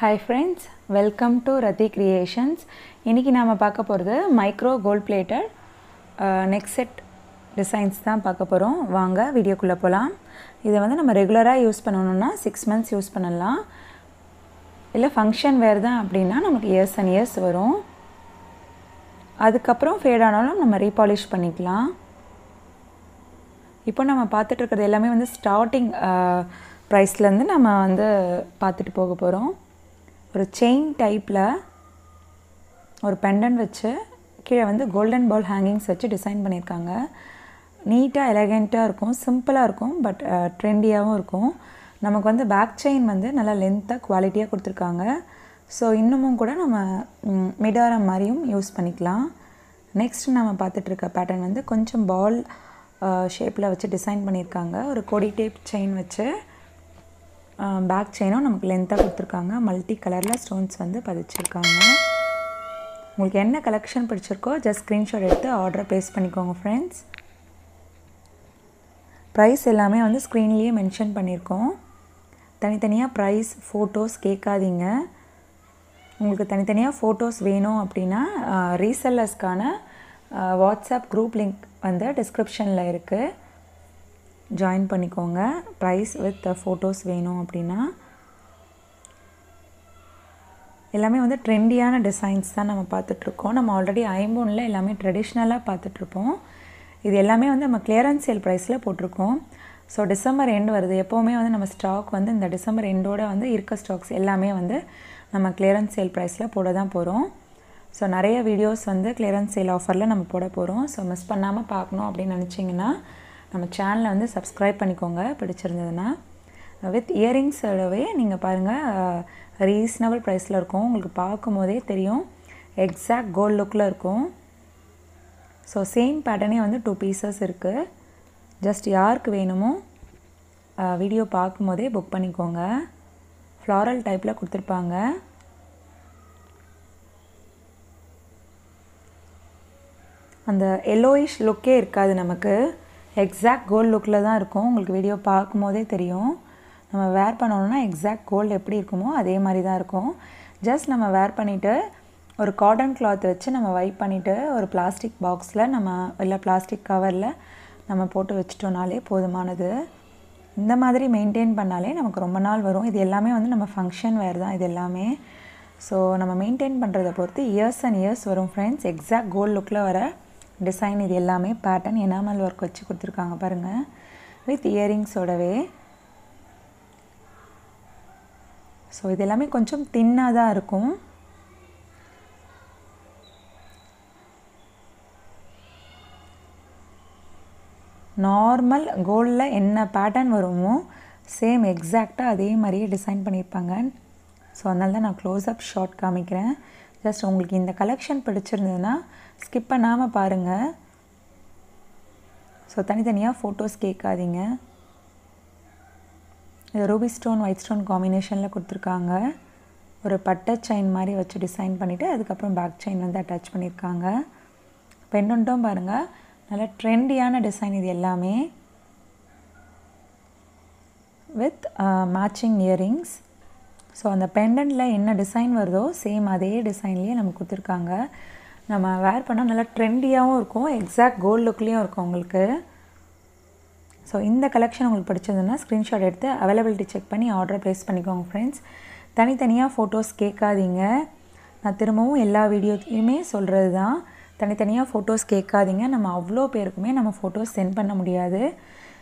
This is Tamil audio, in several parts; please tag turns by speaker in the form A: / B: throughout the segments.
A: hi friends welcome to Rathi creations இன்றைக்கி நாம் பார்க்க போகிறது micro gold plated neck set designs தான் பார்க்க போகிறோம் வாங்க வீடியோக்குள்ளே போகலாம் இதை வந்து நம்ம ரெகுலராக யூஸ் பண்ணணுன்னா சிக்ஸ் மந்த்ஸ் யூஸ் பண்ணலாம் இல்லை ஃபங்க்ஷன் வேறு தான் அப்படின்னா நமக்கு இயர்ஸ் அண்ட் இயர்ஸ் வரும் அதுக்கப்புறம் ஃபேட் ஆனாலும் நம்ம ரீபாலிஷ் பண்ணிக்கலாம் இப்போ நம்ம பார்த்துட்டு இருக்கிறது எல்லாமே வந்து ஸ்டார்டிங் ப்ரைஸ்லேருந்து நம்ம வந்து பார்த்துட்டு போக போகிறோம் ஒரு செயின் டைப்பில் ஒரு பெண்டன் வச்சு கீழே வந்து கோல்டன் பால் ஹேங்கிங்ஸ் வச்சு டிசைன் பண்ணியிருக்காங்க நீட்டாக எலகெண்ட்டாக இருக்கும் சிம்பிளாக இருக்கும் பட் ட்ரெண்டியாகவும் இருக்கும் நமக்கு வந்து பேக் செயின் வந்து நல்லா லென்த்தாக குவாலிட்டியாக கொடுத்துருக்காங்க ஸோ இன்னமும் கூட நம்ம மிடாரம் மாதிரியும் யூஸ் பண்ணிக்கலாம் நெக்ஸ்ட் நம்ம பார்த்துட்ருக்க பேட்டர்ன் வந்து கொஞ்சம் பால் ஷேப்பில் வச்சு டிசைன் பண்ணியிருக்காங்க ஒரு கொடி டேப் செயின் வச்சு பேக் செயினும் நமக்கு லென்த்தாக கொடுத்துருக்காங்க மல்டி கலரில் ஸ்டோன்ஸ் வந்து பதிச்சிருக்காங்க உங்களுக்கு என்ன கலெக்ஷன் பிடிச்சிருக்கோ ஜஸ்ட் ஸ்க்ரீன்ஷாட் எடுத்து ஆர்டரை ப்ளேஸ் பண்ணிக்கோங்க ஃப்ரெண்ட்ஸ் ப்ரைஸ் எல்லாமே வந்து ஸ்க்ரீன்லேயே மென்ஷன் பண்ணியிருக்கோம் தனித்தனியாக ப்ரைஸ் ஃபோட்டோஸ் கேட்காதீங்க உங்களுக்கு தனித்தனியாக ஃபோட்டோஸ் வேணும் அப்படின்னா ரீசெல்லர்ஸ்க்கான வாட்ஸ்அப் குரூப் லிங்க் வந்து டிஸ்கிரிப்ஷனில் இருக்குது ஜாயின் பண்ணிக்கோங்க ப்ரைஸ் வித் ஃபோட்டோஸ் வேணும் அப்படின்னா எல்லாமே வந்து ட்ரெண்டியான டிசைன்ஸ் தான் நம்ம பார்த்துட்ருக்கோம் நம்ம ஆல்ரெடி ஐம்போனில் எல்லாமே ட்ரெடிஷ்னலாக பார்த்துட்ருப்போம் இது எல்லாமே வந்து நம்ம கிளியரன்ஸ் சேல் ப்ரைஸில் போட்டிருக்கோம் ஸோ டிசம்பர் எண்டு வருது எப்போவுமே வந்து நம்ம ஸ்டாக் வந்து இந்த டிசம்பர் எண்டோடு வந்து இருக்க ஸ்டாக்ஸ் எல்லாமே வந்து நம்ம கிளியரன்ஸ் சேல் ப்ரைஸில் போட தான் போகிறோம் ஸோ நிறைய வீடியோஸ் வந்து கிளியரன்ஸ் சேல் ஆஃபரில் நம்ம போட போகிறோம் ஸோ மிஸ் பண்ணாமல் பார்க்கணும் அப்படின்னு நினச்சிங்கன்னா நம்ம சேனலை வந்து சப்ஸ்கிரைப் பண்ணிக்கோங்க பிடிச்சிருந்ததுன்னா வித் இயரிங்ஸோடவே நீங்கள் பாருங்கள் ரீசனபிள் ப்ரைஸில் இருக்கும் உங்களுக்கு பார்க்கும் போதே தெரியும் எக்ஸாக்ட் கோல்ட் லுக்கில் இருக்கும் ஸோ சேம் பேட்டர்னே வந்து டூ பீசஸ் இருக்குது ஜஸ்ட் யாருக்கு வேணுமோ வீடியோ பார்க்கும் போதே புக் பண்ணிக்கோங்க ஃப்ளாரல் டைப்பில் கொடுத்துருப்பாங்க அந்த எல்லோயிஷ் லுக்கே இருக்காது நமக்கு எக்ஸாக்ட் கோல்ட் லுக்கில் தான் இருக்கும் உங்களுக்கு வீடியோ பார்க்கும் போதே தெரியும் நம்ம வேர் பண்ணணும்னா எக்ஸாக்ட் கோல்டு எப்படி இருக்குமோ அதே மாதிரி தான் இருக்கும் ஜஸ்ட் நம்ம வேர் பண்ணிவிட்டு ஒரு காட்டன் கிளாத் வச்சு நம்ம வைப் பண்ணிவிட்டு ஒரு பிளாஸ்டிக் பாக்ஸில் நம்ம இல்லை பிளாஸ்டிக் கவரில் நம்ம போட்டு வச்சிட்டோனாலே போதுமானது இந்த மாதிரி மெயின்டைன் பண்ணாலே நமக்கு ரொம்ப நாள் வரும் இது எல்லாமே வந்து நம்ம ஃபங்க்ஷன் வேறு தான் இது எல்லாமே ஸோ நம்ம மெயின்டைன் பண்ணுறதை பொறுத்து இயர்ஸ் அண்ட் இயர்ஸ் வரும் ஃப்ரெண்ட்ஸ் எக்ஸாக்ட் கோல்டு லுக்கில் வர டிசைன் இது எல்லாமே பேட்டர்ன் எனாமல் ஒர்க் வச்சு கொடுத்துருக்காங்க பாருங்கள் வித் இயரிங்ஸோடவே ஸோ இது எல்லாமே கொஞ்சம் தின்னாக தான் இருக்கும் நார்மல் கோல்டில் என்ன பேட்டர்ன் வருமோ சேம் எக்ஸாக்டாக அதே மாதிரியே டிசைன் பண்ணியிருப்பாங்க ஸோ அதனால தான் நான் க்ளோஸ் அப் ஷார்ட் காமிக்கிறேன் ப்ளஸ் உங்களுக்கு இந்த கலெக்ஷன் பிடிச்சிருந்ததுன்னா ஸ்கிப் பண்ணாமல் பாருங்கள் ஸோ தனித்தனியாக ஃபோட்டோஸ் கேட்காதீங்க இது ரூபி ஸ்டோன் ஒயிட் ஸ்டோன் காம்பினேஷனில் கொடுத்துருக்காங்க ஒரு பட்டை செயின் மாதிரி வச்சு டிசைன் பண்ணிவிட்டு அதுக்கப்புறம் பேக் செயின் வந்து அட்டாச் பண்ணியிருக்காங்க பெண்ணுண்டும் பாருங்கள் நல்லா ட்ரெண்டியான டிசைன் இது எல்லாமே வித் மேட்சிங் இயரிங்ஸ் ஸோ அந்த பெண்டன்ட்டில் என்ன டிசைன் வருதோ சேம் அதே டிசைன்லேயே நமக்கு கொடுத்துருக்காங்க நம்ம வேர் பண்ணால் நல்லா ட்ரெண்டியாகவும் இருக்கும் எக்ஸாக்ட் கோல்டு லுக்லேயும் இருக்கும் உங்களுக்கு ஸோ இந்த கலெக்ஷன் உங்களுக்கு பிடிச்சதுன்னா ஸ்க்ரீன்ஷாட் எடுத்து அவைலபிலிட்டி செக் பண்ணி ஆர்டர் ப்ளேஸ் பண்ணிக்கோங்க ஃப்ரெண்ட்ஸ் தனித்தனியாக ஃபோட்டோஸ் கேட்காதீங்க நான் திரும்பவும் எல்லா வீடியோத்தையுமே சொல்கிறது தான் தனித்தனியாக ஃபோட்டோஸ் கேட்காதீங்க நம்ம அவ்வளோ பேருக்குமே நம்ம ஃபோட்டோஸ் சென்ட் பண்ண முடியாது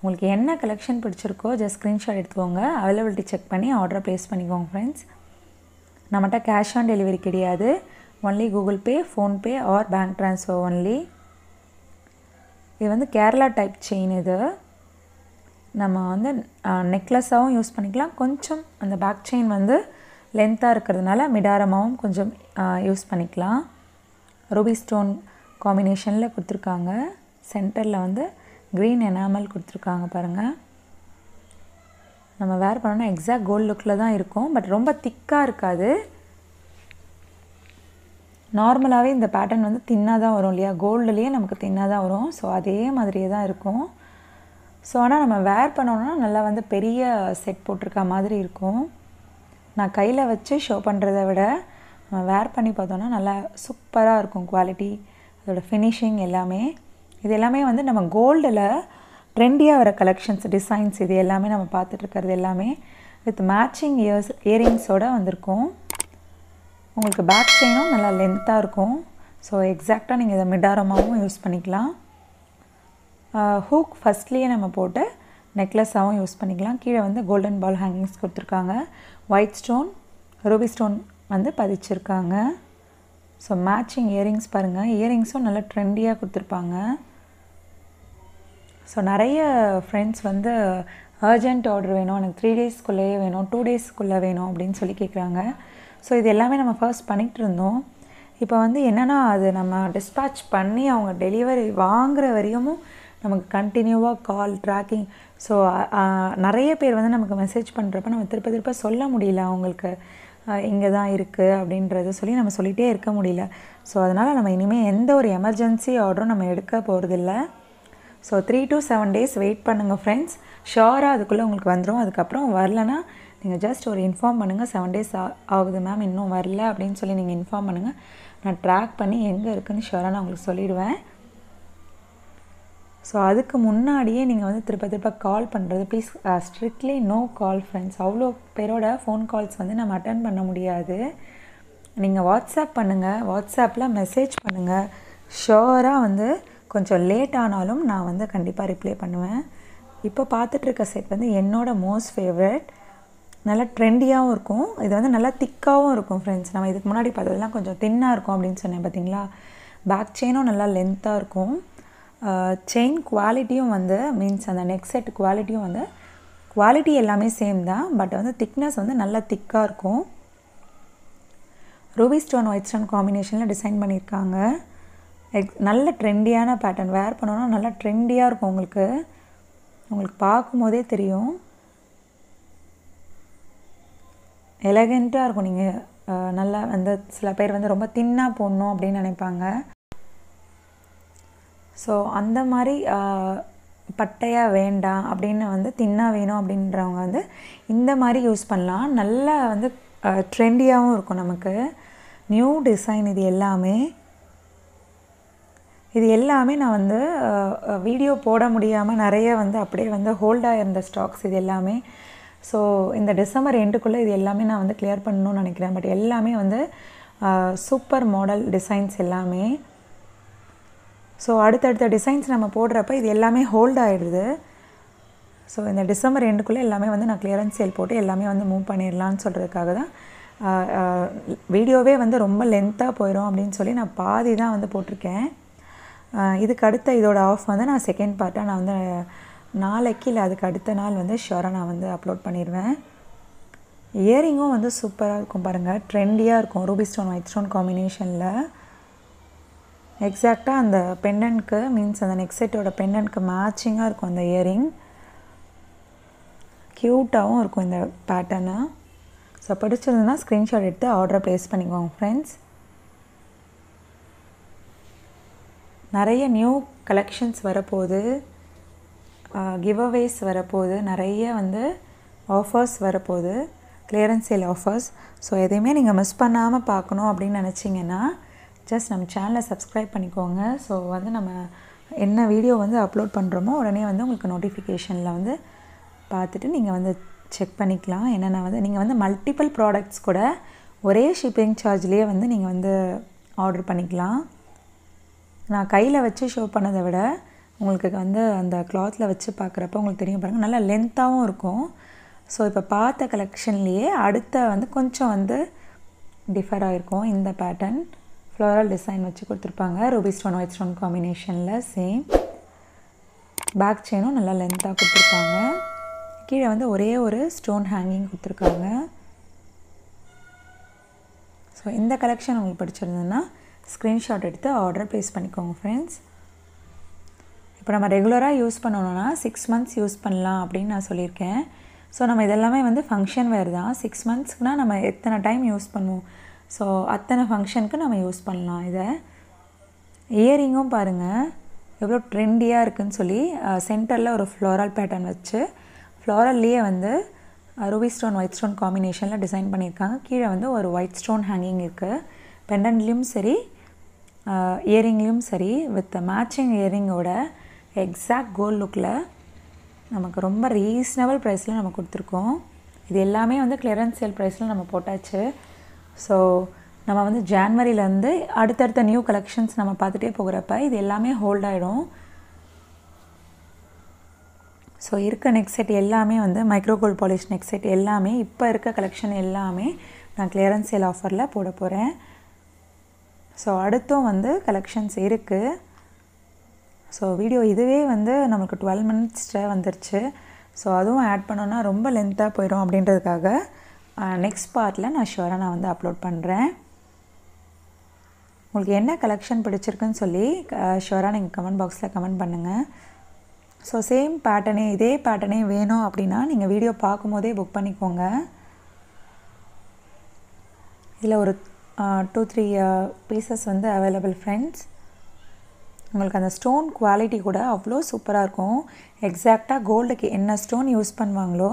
A: உங்களுக்கு என்ன கலெக்ஷன் பிடிச்சிருக்கோ ஜஸ்ட் ஸ்க்ரீன்ஷாட் எடுத்துக்கோங்க அவைலபிலிட்டி செக் பண்ணி ஆர்டரை ப்ளேஸ் பண்ணிக்கோங்க ஃப்ரெண்ட்ஸ் நம்மகிட்ட கேஷ் ஆன் டெலிவரி கிடையாது only Google Pay PhonePe or bank transfer only இது வந்து கேரளா டைப் செயின் இது நம்ம வந்து நெக்லஸாகவும் யூஸ் பண்ணிக்கலாம் கொஞ்சம் அந்த பேக் செயின் வந்து லென்த்தாக இருக்கிறதுனால மிடாரமாகவும் கொஞ்சம் யூஸ் பண்ணிக்கலாம் ரூபி ஸ்டோன் காம்பினேஷனில் கொடுத்துருக்காங்க சென்டரில் வந்து க்ரீன் எனாமல் கொடுத்துருக்காங்க பாருங்கள் நம்ம வேர் பண்ணோன்னா எக்ஸாக்ட் கோல்டு லுக்கில் தான் இருக்கும் பட் ரொம்ப திக்காக இருக்காது நார்மலாகவே இந்த பேட்டர்ன் வந்து தின்னாக தான் வரும் இல்லையா கோல்டுலேயே நமக்கு தின்னாக தான் வரும் ஸோ அதே மாதிரியே தான் இருக்கும் ஸோ ஆனால் நம்ம வேர் பண்ணோன்னா நல்லா வந்து பெரிய செட் போட்டிருக்க மாதிரி இருக்கும் நான் கையில் வச்சு ஷோ பண்ணுறத விட நம்ம வேர் பண்ணி பார்த்தோன்னா நல்லா சூப்பராக இருக்கும் குவாலிட்டி அதோடய ஃபினிஷிங் எல்லாமே இது எல்லாமே வந்து நம்ம கோல்டில் ட்ரெண்டியாக வர கலெக்ஷன்ஸ் டிசைன்ஸ் இது எல்லாமே நம்ம பார்த்துட்ருக்கிறது எல்லாமே வித் மேட்சிங் இயர்ஸ் இயரிங்ஸோடு வந்திருக்கும் உங்களுக்கு பேக் செயினும் நல்லா லென்த்தாக இருக்கும் ஸோ எக்ஸாக்டாக நீங்கள் இதை மிடாரமாகவும் யூஸ் பண்ணிக்கலாம் ஹூக் ஃபஸ்ட்லேயே நம்ம போட்டு நெக்லஸாகவும் யூஸ் பண்ணிக்கலாம் கீழே வந்து கோல்டன் பால் ஹேங்கிங்ஸ் கொடுத்துருக்காங்க ஒயிட் ஸ்டோன் ரூபி ஸ்டோன் வந்து பதிச்சிருக்காங்க ஸோ மேட்சிங் இயரிங்ஸ் பாருங்கள் இயரிங்ஸும் நல்லா ட்ரெண்டியாக கொடுத்துருப்பாங்க ஸோ நிறைய ஃப்ரெண்ட்ஸ் வந்து அர்ஜென்ட் ஆர்டர் வேணும் எனக்கு த்ரீ டேஸ்க்குள்ளேயே வேணும் டூ டேஸ்க்குள்ளே வேணும் அப்படின்னு சொல்லி கேட்குறாங்க ஸோ இது எல்லாமே நம்ம ஃபர்ஸ்ட் பண்ணிகிட்டு இருந்தோம் இப்போ வந்து என்னென்னா அது நம்ம டிஸ்பேட்ச் பண்ணி அவங்க டெலிவரி வாங்குகிற வரையும் நமக்கு கண்டினியூவாக கால் ட்ராக்கிங் ஸோ நிறைய பேர் வந்து நமக்கு மெசேஜ் பண்ணுறப்ப நம்ம திருப்ப திருப்ப சொல்ல முடியல அவங்களுக்கு இங்கே தான் இருக்குது அப்படின்றத சொல்லி நம்ம சொல்லிகிட்டே இருக்க முடியல ஸோ அதனால் நம்ம இனிமேல் எந்த ஒரு எமர்ஜென்சி ஆர்டரும் நம்ம எடுக்க போகிறதில்ல so three to seven days wait பண்ணுங்கள் ஃப்ரெண்ட்ஸ் ஷோராக அதுக்குள்ளே உங்களுக்கு வந்துடும் அதுக்கப்புறம் வரலன்னா நீங்கள் ஜஸ்ட் ஒரு இன்ஃபார்ம் பண்ணுங்கள் செவன் டேஸ் ஆ ஆகுது மேம் இன்னும் வரல அப்படின்னு சொல்லி நீங்கள் இன்ஃபார்ம் பண்ணுங்கள் நான் ட்ராக் பண்ணி எங்கே இருக்குதுன்னு ஷோராக நான் உங்களுக்கு சொல்லிடுவேன் ஸோ அதுக்கு முன்னாடியே நீங்கள் வந்து திருப்ப திருப்ப கால் பண்ணுறது please strictly no call friends அவ்வளோ பேரோட ஃபோன் கால்ஸ் வந்து நம்ம அட்டன் பண்ண முடியாது நீங்கள் வாட்ஸ்அப் பண்ணுங்கள் வாட்ஸ்அப்பில் மெசேஜ் பண்ணுங்கள் ஷோராக வந்து கொஞ்சம் லேட் ஆனாலும் நான் வந்து கண்டிப்பாக ரிப்ளை பண்ணுவேன் இப்போ பார்த்துட்ருக்க செட் வந்து என்னோடய மோஸ்ட் ஃபேவரட் நல்லா ட்ரெண்டியாகவும் இருக்கும் இது வந்து நல்லா திக்காகவும் இருக்கும் ஃப்ரெண்ட்ஸ் நம்ம இதுக்கு முன்னாடி பார்த்ததுலாம் கொஞ்சம் தின்னாக இருக்கும் அப்படின்னு சொன்னேன் பார்த்தீங்களா பேக் செயினும் நல்லா லென்த்தாக இருக்கும் செயின் குவாலிட்டியும் வந்து மீன்ஸ் அந்த நெக் செட் குவாலிட்டியும் வந்து குவாலிட்டி எல்லாமே சேம் தான் பட் வந்து திக்னஸ் வந்து நல்லா திக்காக இருக்கும் ரூபி ஸ்டோன் ஒயிட் ஸ்டோன் காம்பினேஷனில் டிசைன் பண்ணியிருக்காங்க எக் நல்ல ட்ரெண்டியான பேட்டர்ன் வேர் பண்ணோன்னா நல்லா ட்ரெண்டியாக இருக்கும் உங்களுக்கு உங்களுக்கு பார்க்கும்போதே தெரியும் எலகண்ட்டாக இருக்கும் நீங்கள் நல்லா வந்து சில பேர் வந்து ரொம்ப தின்னாக போடணும் அப்படின்னு நினைப்பாங்க ஸோ அந்த மாதிரி பட்டையாக வேண்டாம் அப்படின்னு வந்து தின்னாக வேணும் அப்படின்றவங்க வந்து இந்த மாதிரி யூஸ் பண்ணலாம் நல்லா வந்து ட்ரெண்டியாகவும் இருக்கும் நமக்கு நியூ டிசைன் இது எல்லாமே இது எல்லாமே நான் வந்து வீடியோ போட முடியாமல் நிறைய வந்து அப்படியே வந்து ஹோல்டாக இருந்த ஸ்டாக்ஸ் இது எல்லாமே ஸோ இந்த டிசம்பர் எண்டுக்குள்ளே இது எல்லாமே நான் வந்து கிளியர் பண்ணணும்னு நினைக்கிறேன் பட் எல்லாமே வந்து சூப்பர் மாடல் டிசைன்ஸ் எல்லாமே ஸோ அடுத்தடுத்த டிசைன்ஸ் நம்ம போடுறப்ப இது எல்லாமே ஹோல்ட் ஆகிடுது ஸோ இந்த டிசம்பர் எண்டுக்குள்ளே எல்லாமே வந்து நான் கிளியரன்ஸ் சேல் போட்டு எல்லாமே வந்து மூவ் பண்ணிடலான்னு சொல்கிறதுக்காக தான் வீடியோவே வந்து ரொம்ப லென்த்தாக போயிடும் அப்படின்னு சொல்லி நான் பாதி தான் வந்து போட்டிருக்கேன் இதுக்கு அடுத்த இதோட ஆஃப் வந்து நான் செகண்ட் பார்ட்டாக நான் வந்து நாளைக்கு இல்லை அதுக்கு அடுத்த நாள் வந்து ஷுவராக நான் வந்து அப்லோட் பண்ணிடுவேன் இயரிங்கும் வந்து சூப்பராக இருக்கும் பாருங்கள் ட்ரெண்டியாக இருக்கும் ரூபி ஸ்டோன் ஒயிட் ஸ்டோன் காம்பினேஷனில் எக்ஸாக்டாக அந்த பெண்டன்ட்க்கு மீன்ஸ் அந்த நெக் செட்டோட பெண்டன்ட்க்கு மேட்சிங்காக இருக்கும் அந்த இயரிங் க்யூட்டாகவும் இருக்கும் இந்த பேட்டர்னு ஸோ பிடிச்சிருந்ததுன்னா ஸ்க்ரீன்ஷாட் எடுத்து ஆர்டரை ப்ளேஸ் பண்ணிக்கோங்க ஃப்ரெண்ட்ஸ் நிறைய நியூ கலெக்ஷன்ஸ் வரப்போகுது கிவ்அவேஸ் வரப்போகுது நிறைய வந்து ஆஃபர்ஸ் வரப்போகுது கிளியரன்ஸ் சேல் ஆஃபர்ஸ் ஸோ எதையுமே நீங்கள் மிஸ் பண்ணாமல் பார்க்கணும் அப்படின்னு நினச்சிங்கன்னா ஜஸ்ட் நம்ம சேனலை சப்ஸ்கிரைப் பண்ணிக்கோங்க ஸோ வந்து நம்ம என்ன வீடியோ வந்து அப்லோட் பண்ணுறோமோ உடனே வந்து உங்களுக்கு நோட்டிஃபிகேஷனில் வந்து பார்த்துட்டு நீங்கள் வந்து செக் பண்ணிக்கலாம் என்னென்ன வந்து நீங்கள் வந்து மல்டிபிள் ப்ராடக்ட்ஸ் கூட ஒரே ஷிப்பிங் சார்ஜ்லேயே வந்து நீங்கள் வந்து ஆர்டர் பண்ணிக்கலாம் நான் கையில் வச்சு ஷோ பண்ணதை விட உங்களுக்கு வந்து அந்த கிளாத்தில் வச்சு பார்க்குறப்ப உங்களுக்கு தெரியும் பாருங்கள் நல்லா லென்த்தாகவும் இருக்கும் ஸோ இப்போ பார்த்த கலெக்ஷன்லேயே அடுத்த வந்து கொஞ்சம் வந்து டிஃபர் ஆகிருக்கும் இந்த பேட்டர்ன் ஃப்ளோரல் டிசைன் வச்சு கொடுத்துருப்பாங்க ரூபி ஸ்டோன் ஒயிட் ஸ்டோன் காம்பினேஷனில் சேம் பேக் செயினும் நல்லா லென்த்தாக கொடுத்துருப்பாங்க கீழே வந்து ஒரே ஒரு ஸ்டோன் ஹேங்கிங் கொடுத்துருக்காங்க ஸோ இந்த கலெக்ஷன் உங்களுக்கு பிடிச்சிருந்ததுன்னா ஸ்க்ரீன்ஷாட் எடுத்து ஆர்டர் ப்ளேஸ் பண்ணிக்கோங்க ஃப்ரெண்ட்ஸ் இப்போ நம்ம ரெகுலராக யூஸ் பண்ணணும்னா சிக்ஸ் மந்த்ஸ் யூஸ் பண்ணலாம் அப்படின்னு நான் சொல்லியிருக்கேன் ஸோ நம்ம இதெல்லாமே வந்து ஃபங்க்ஷன் வேறு தான் சிக்ஸ் மந்த்ஸ்க்குனால் நம்ம எத்தனை டைம் யூஸ் பண்ணுவோம் ஸோ அத்தனை ஃபங்க்ஷனுக்கு நம்ம யூஸ் பண்ணலாம் இதை இயரிங்கும் பாருங்கள் எவ்வளோ ட்ரெண்டியாக இருக்குதுன்னு சொல்லி சென்டரில் ஒரு ஃப்ளோரல் பேட்டர்ன் வச்சு ஃப்ளோரல்லையே வந்து ரூபி ஸ்டோன் ஒயிட் ஸ்டோன் காம்பினேஷனில் டிசைன் பண்ணியிருக்காங்க கீழே வந்து ஒரு ஒயிட் ஸ்டோன் ஹேங்கிங் இருக்குது பெண்டன்லேயும் சரி இயரிங்லேயும் சரி வித் மேட்சிங் இயரிங்கோட எக்ஸாக்ட் கோல்ட் லுக்கில் நமக்கு ரொம்ப ரீசனபிள் ப்ரைஸில் நம்ம கொடுத்துருக்கோம் இது எல்லாமே வந்து கிளியரன்ஸ் சேல் ப்ரைஸில் நம்ம போட்டாச்சு ஸோ நம்ம வந்து ஜான்வரியிலேருந்து அடுத்தடுத்த நியூ கலெக்ஷன்ஸ் நம்ம பார்த்துட்டே போகிறப்ப இது எல்லாமே ஹோல்ட் ஆகிடும் ஸோ இருக்க நெக் செட் எல்லாமே வந்து micro gold polish neck set எல்லாமே இப்போ இருக்க கலெக்ஷன் எல்லாமே நான் கிளியரன்ஸ் சேல் ஆஃபரில் போட போகிறேன் ஸோ அடுத்தும் வந்து கலெக்ஷன்ஸ் இருக்குது ஸோ வீடியோ இதுவே வந்து நமக்கு டுவெல் மினிட்ஸில் வந்துருச்சு ஸோ அதுவும் ஆட் பண்ணோன்னா ரொம்ப லென்த்தாக போயிடும் அப்படின்றதுக்காக நெக்ஸ்ட் பார்ட்டில் நான் ஷுவராக நான் வந்து அப்லோட் பண்ணுறேன் உங்களுக்கு என்ன கலெக்ஷன் பிடிச்சிருக்குன்னு சொல்லி ஷுவராக நீங்கள் கமெண்ட் பாக்ஸில் கமெண்ட் பண்ணுங்கள் ஸோ சேம் பேட்டர்னே இதே பேட்டர்னே வேணும் அப்படின்னா நீங்கள் வீடியோ பார்க்கும்போதே புக் பண்ணிக்கோங்க இதில் ஒரு டூ த்ரீ பீசஸ் வந்து அவைலபிள் ஃப்ரெண்ட்ஸ் உங்களுக்கு அந்த ஸ்டோன் குவாலிட்டி கூட அவ்வளோ சூப்பராக இருக்கும் எக்ஸாக்டாக கோல்டுக்கு என்ன ஸ்டோன் யூஸ் பண்ணுவாங்களோ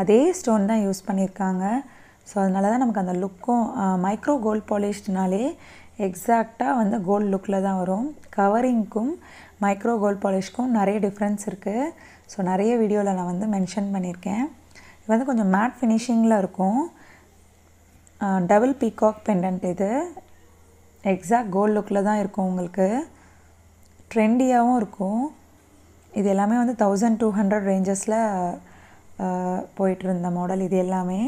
A: அதே ஸ்டோன் தான் யூஸ் பண்ணியிருக்காங்க ஸோ அதனால தான் நமக்கு அந்த லுக்கும் மைக்ரோ கோல்ட் பாலிஷ்னாலே எக்ஸாக்டாக வந்து கோல்டு லுக்கில் தான் வரும் கவரிங்க்கும் மைக்ரோ கோல்ட் பாலிஷ்க்கும் நிறைய டிஃப்ரென்ஸ் இருக்குது ஸோ நிறைய வீடியோவில் நான் வந்து மென்ஷன் பண்ணியிருக்கேன் இது வந்து கொஞ்சம் மேட் ஃபினிஷிங்கில் இருக்கும் டபுள் பீகாக் பெண்டன்ட் இது எக்ஸாக்ட் கோல்டு லுக்கில் தான் இருக்கும் உங்களுக்கு ட்ரெண்டியாகவும் இருக்கும் இது எல்லாமே வந்து தௌசண்ட் டூ ஹண்ட்ரட் ரேஞ்சஸில் போயிட்டுருந்த மாடல் இது எல்லாமே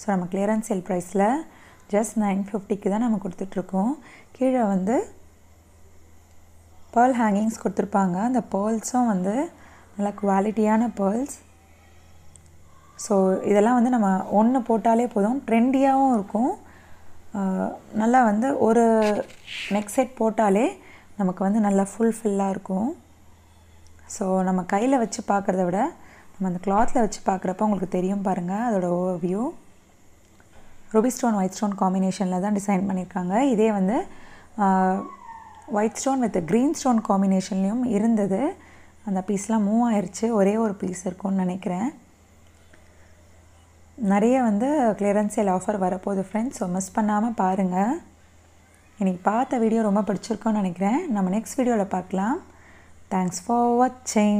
A: ஸோ நம்ம கிளியரன்ஸ் சேல் ப்ரைஸில் ஜஸ்ட் நைன் ஃபிஃப்டிக்கு தான் நம்ம கொடுத்துட்ருக்கோம் கீழே வந்து பேர்ல் ஹேங்கிங்ஸ் கொடுத்துருப்பாங்க அந்த பேர்ல்ஸும் வந்து நல்ல குவாலிட்டியான பேர்ல்ஸ் ஸோ இதெல்லாம் வந்து நம்ம ஒன்று போட்டாலே போதும் ட்ரெண்டியாகவும் இருக்கும் நல்லா வந்து ஒரு நெக் செட் போட்டாலே நமக்கு வந்து நல்லா ஃபுல்ஃபில்லாக இருக்கும் ஸோ நம்ம கையில் வச்சு பார்க்குறத விட நம்ம அந்த கிளாத்தில் வச்சு பார்க்குறப்ப உங்களுக்கு தெரியும் பாருங்கள் அதோடய ஓவியூ view ruby stone white stone காம்பினேஷனில் தான் டிசைன் பண்ணியிருக்காங்க இதே வந்து white stone with green stone காம்பினேஷன்லேயும் இருந்தது அந்த பீஸ்லாம் மூவ் ஆயிடுச்சு ஒரே ஒரு பீஸ் இருக்கும்னு நினைக்கிறேன் நிறைய வந்து கிளியரன்ஸ் சேல் ஆஃபர் வரப்போகுது ஃப்ரெண்ட்ஸ் ஸோ மிஸ் பண்ணாமல் பாருங்கள் எனக்கு பார்த்த வீடியோ ரொம்ப பிடிச்சிருக்கோன்னு நினைக்கிறேன் நம்ம நெக்ஸ்ட் வீடியோவில் பார்க்கலாம் தேங்க்ஸ் ஃபார் வாட்சிங்